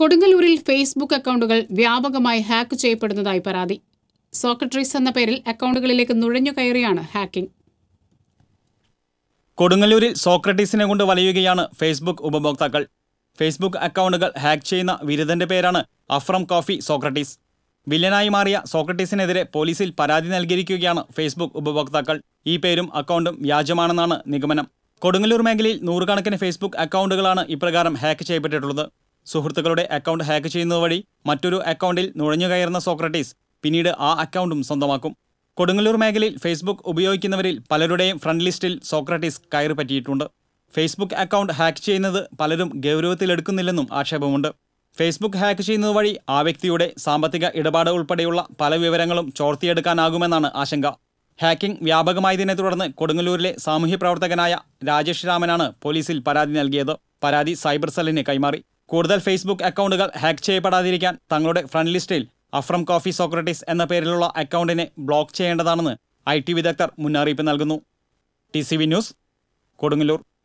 കൊടുങ്ങല്ലൂരിൽ ഫേസ്ബുക്ക് അക്കൗണ്ടുകൾ വ്യാപകമായി ഹാക്ക് ചെയ്യപ്പെടുന്നതായി പരാതി സോക്രട്ടറീസ് എന്ന പേരിൽ അക്കൗണ്ടുകളിലേക്ക് നുഴഞ്ഞു കയറിയാണ് ഹാക്കിംഗ് കൊടുങ്ങല്ലൂരിൽ സോക്രട്ടീസിനെ കൊണ്ട് വലയുകയാണ് ഫേസ്ബുക്ക് ഉപഭോക്താക്കൾ ഫേസ്ബുക്ക് അക്കൗണ്ടുകൾ ഹാക്ക് ചെയ്യുന്ന വിരുദ്ധന്റെ പേരാണ് അഫ്രം കോഫി സോക്രട്ടീസ് വില്ലനായി മാറിയ സോക്രട്ടീസിനെതിരെ പോലീസിൽ പരാതി നൽകിയിരിക്കുകയാണ് ഫേസ്ബുക്ക് ഉപഭോക്താക്കൾ ഈ പേരും അക്കൗണ്ടും വ്യാജമാണെന്നാണ് നിഗമനം കൊടുങ്ങല്ലൂർ മേഖലയിൽ നൂറുകണക്കിന് ഫേസ്ബുക്ക് അക്കൗണ്ടുകളാണ് ഇപ്രകാരം ഹാക്ക് ചെയ്യപ്പെട്ടിട്ടുള്ളത് സുഹൃത്തുക്കളുടെ അക്കൗണ്ട് ഹാക്ക് ചെയ്യുന്നത് വഴി മറ്റൊരു അക്കൗണ്ടിൽ കയറുന്ന സോക്രട്ടീസ് പിന്നീട് ആ അക്കൗണ്ടും സ്വന്തമാക്കും കൊടുങ്ങല്ലൂർ മേഖലയിൽ ഫേസ്ബുക്ക് ഉപയോഗിക്കുന്നവരിൽ പലരുടെയും ഫ്രണ്ട് ലിസ്റ്റിൽ സോക്രട്ടീസ് കയറി പറ്റിയിട്ടുണ്ട് ഫേസ്ബുക്ക് അക്കൗണ്ട് ഹാക്ക് ചെയ്യുന്നത് പലരും ഗൗരവത്തിലെടുക്കുന്നില്ലെന്നും ആക്ഷേപമുണ്ട് ഫേസ്ബുക്ക് ഹാക്ക് ചെയ്യുന്നത് വഴി ആ വ്യക്തിയുടെ സാമ്പത്തിക ഇടപാട് ഉൾപ്പെടെയുള്ള പല വിവരങ്ങളും ചോർത്തിയെടുക്കാനാകുമെന്നാണ് ആശങ്ക ഹാക്കിംഗ് വ്യാപകമായതിനെ തുടർന്ന് കൊടുങ്ങല്ലൂരിലെ സാമൂഹ്യ പ്രവർത്തകനായ രാജേഷ് രാമനാണ് പോലീസിൽ പരാതി നൽകിയത് പരാതി സൈബർ സെല്ലിന് കൈമാറി കൂടുതൽ ഫേസ്ബുക്ക് അക്കൗണ്ടുകൾ ഹാക്ക് ചെയ്യപ്പെടാതിരിക്കാൻ തങ്ങളുടെ ഫ്രണ്ട് ലിസ്റ്റിൽ അഫ്രം കോഫി സോക്രട്ടീസ് എന്ന പേരിലുള്ള അക്കൗണ്ടിനെ ബ്ലോക്ക് ചെയ്യേണ്ടതാണെന്ന് ഐ ടി വിദഗ്ധർ മുന്നറിയിപ്പ് നൽകുന്നു T C V news Kodungallur